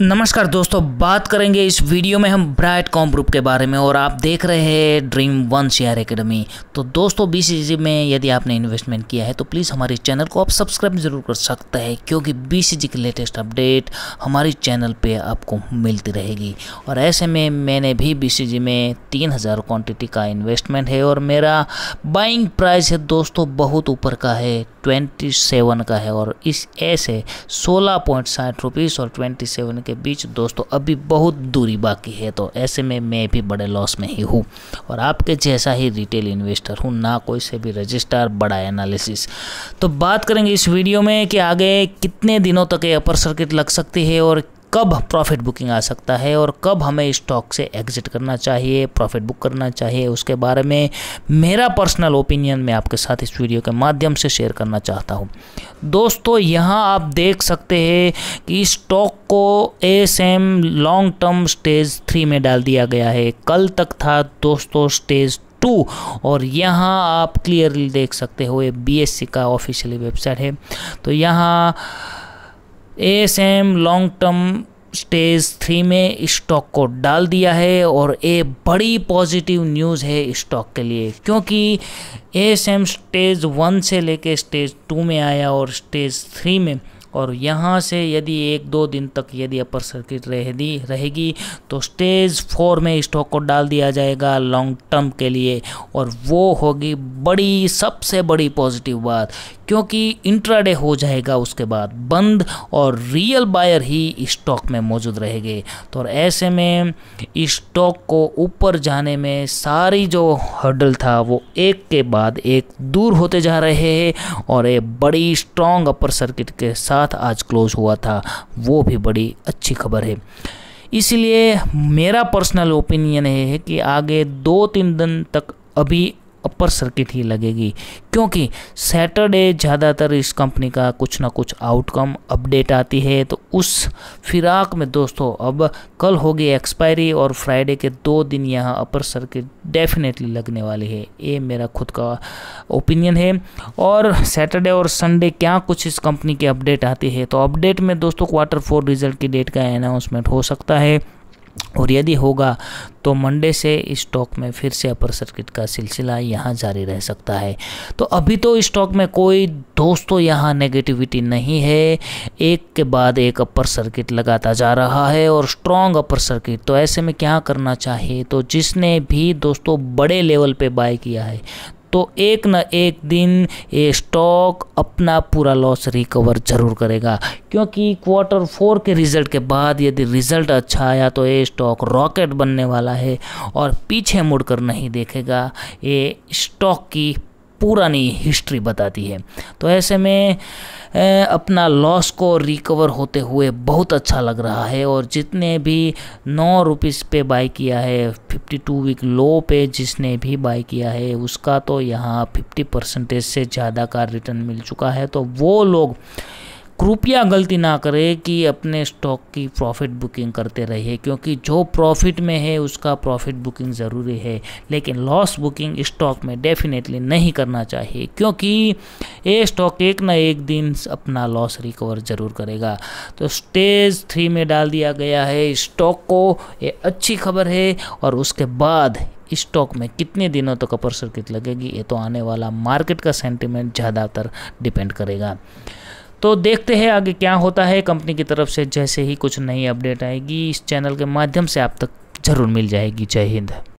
नमस्कार दोस्तों बात करेंगे इस वीडियो में हम ब्राइट कॉम ग्रुप के बारे में और आप देख रहे हैं ड्रीम वन शेयर एकेडमी तो दोस्तों बी में यदि आपने इन्वेस्टमेंट किया है तो प्लीज़ हमारे चैनल को आप सब्सक्राइब जरूर कर सकते हैं क्योंकि जी की लेटेस्ट अपडेट हमारे चैनल पे आपको मिलती रहेगी और ऐसे में मैंने भी बी में तीन हज़ार क्वान्टिटी का इन्वेस्टमेंट है और मेरा बाइंग प्राइस है दोस्तों बहुत ऊपर का है ट्वेंटी सेवन का है और इस ऐसे सोलह पॉइंट साठ रुपीज़ और ट्वेंटी सेवन के बीच दोस्तों अभी बहुत दूरी बाकी है तो ऐसे में मैं भी बड़े लॉस में ही हूँ और आपके जैसा ही रिटेल इन्वेस्टर हूँ ना कोई से भी रजिस्टर बड़ा एनालिसिस तो बात करेंगे इस वीडियो में कि आगे कितने दिनों तक ये अपर सर्किट लग सकती है और कब प्रॉफिट बुकिंग आ सकता है और कब हमें स्टॉक से एग्ज़िट करना चाहिए प्रॉफिट बुक करना चाहिए उसके बारे में मेरा पर्सनल ओपिनियन मैं आपके साथ इस वीडियो के माध्यम से शेयर करना चाहता हूँ दोस्तों यहाँ आप देख सकते हैं कि स्टॉक को S M long term stage three में डाल दिया गया है कल तक था दोस्तों स्टेज टू और यहाँ आप क्लियरली देख सकते हो ये बी का ऑफिशियली वेबसाइट है तो यहाँ A S M long term stage three में स्टॉक को डाल दिया है और ये बड़ी पॉजिटिव न्यूज़ है स्टॉक के लिए क्योंकि A S M stage one से लेके स्टेज टू में आया और स्टेज थ्री में और यहाँ से यदि एक दो दिन तक यदि अपर सर्किट रहेगी रहेगी तो स्टेज फोर में स्टॉक को डाल दिया जाएगा लॉन्ग टर्म के लिए और वो होगी बड़ी सबसे बड़ी पॉजिटिव बात क्योंकि इंट्राडे हो जाएगा उसके बाद बंद और रियल बायर ही स्टॉक में मौजूद रहेंगे तो ऐसे में स्टॉक को ऊपर जाने में सारी जो हर्डल था वो एक के बाद एक दूर होते जा रहे हैं और ये बड़ी स्ट्रॉन्ग अपर सर्किट के साथ साथ आज क्लोज हुआ था वो भी बड़ी अच्छी खबर है इसलिए मेरा पर्सनल ओपिनियन है कि आगे दो तीन दिन तक अभी अपर सर्किट ही लगेगी क्योंकि सैटरडे ज़्यादातर इस कंपनी का कुछ ना कुछ आउटकम अपडेट आती है तो उस फिराक में दोस्तों अब कल होगी एक्सपायरी और फ्राइडे के दो दिन यहाँ अपर सर्किट डेफिनेटली लगने वाली है ये मेरा खुद का ओपिनियन है और सैटरडे और संडे क्या कुछ इस कंपनी की अपडेट आती है तो अपडेट में दोस्तों क्वार्टर फोर रिजल्ट की डेट का अनाउंसमेंट हो सकता है और यदि होगा तो मंडे से स्टॉक में फिर से अपर सर्किट का सिलसिला यहाँ जारी रह सकता है तो अभी तो स्टॉक में कोई दोस्तों यहाँ नेगेटिविटी नहीं है एक के बाद एक अपर सर्किट लगाता जा रहा है और स्ट्रॉन्ग अपर सर्किट तो ऐसे में क्या करना चाहिए तो जिसने भी दोस्तों बड़े लेवल पे बाय किया है तो एक न एक दिन ये स्टॉक अपना पूरा लॉस रिकवर ज़रूर करेगा क्योंकि क्वार्टर फोर के रिज़ल्ट के बाद यदि रिज़ल्ट अच्छा आया तो ये स्टॉक रॉकेट बनने वाला है और पीछे मुड़कर नहीं देखेगा ये स्टॉक की पुरानी हिस्ट्री बताती है तो ऐसे में अपना लॉस को रिकवर होते हुए बहुत अच्छा लग रहा है और जितने भी नौ रुपीज़ पे बाई किया है 52 वीक लो पे जिसने भी बाई किया है उसका तो यहाँ 50 परसेंटेज से ज़्यादा का रिटर्न मिल चुका है तो वो लोग कृपया गलती ना करें कि अपने स्टॉक की प्रॉफिट बुकिंग करते रहिए क्योंकि जो प्रॉफिट में है उसका प्रॉफिट बुकिंग ज़रूरी है लेकिन लॉस बुकिंग स्टॉक में डेफिनेटली नहीं करना चाहिए क्योंकि ये स्टॉक एक ना एक दिन अपना लॉस रिकवर ज़रूर करेगा तो स्टेज थ्री में डाल दिया गया है स्टॉक को ये अच्छी खबर है और उसके बाद स्टॉक में कितने दिनों तक तो अपर सर्किट लगेगी ये तो आने वाला मार्केट का सेंटिमेंट ज़्यादातर डिपेंड करेगा तो देखते हैं आगे क्या होता है कंपनी की तरफ से जैसे ही कुछ नई अपडेट आएगी इस चैनल के माध्यम से आप तक ज़रूर मिल जाएगी जय हिंद